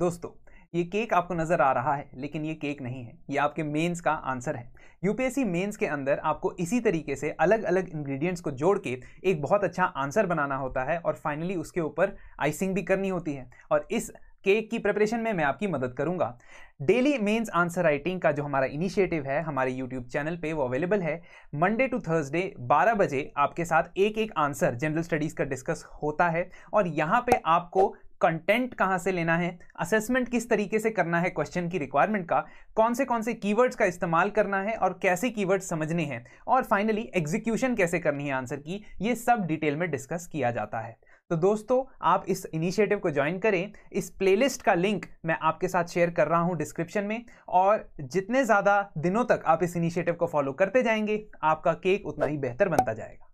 दोस्तों ये केक आपको नज़र आ रहा है लेकिन ये केक नहीं है ये आपके मेंस का आंसर है यूपीएससी मेंस के अंदर आपको इसी तरीके से अलग अलग इंग्रेडिएंट्स को जोड़ के एक बहुत अच्छा आंसर बनाना होता है और फाइनली उसके ऊपर आइसिंग भी करनी होती है और इस केक की प्रिपरेशन में मैं आपकी मदद करूंगा डेली मेंस आंसर राइटिंग का जो हमारा इनिशिएटिव है हमारे यूट्यूब चैनल पे वो अवेलेबल है मंडे टू थर्सडे 12 बजे आपके साथ एक एक आंसर जनरल स्टडीज़ का डिस्कस होता है और यहाँ पे आपको कंटेंट कहाँ से लेना है असेसमेंट किस तरीके से करना है क्वेश्चन की रिक्वायरमेंट का कौन से कौन से कीवर्ड्स का इस्तेमाल करना है और कैसे कीवर्ड्स समझने हैं और फाइनली एग्जीक्यूशन कैसे करनी है आंसर की ये सब डिटेल में डिस्कस किया जाता है तो दोस्तों आप इस इनिशिएटिव को ज्वाइन करें इस प्लेलिस्ट का लिंक मैं आपके साथ शेयर कर रहा हूं डिस्क्रिप्शन में और जितने ज़्यादा दिनों तक आप इस इनिशिएटिव को फॉलो करते जाएंगे आपका केक उतना ही बेहतर बनता जाएगा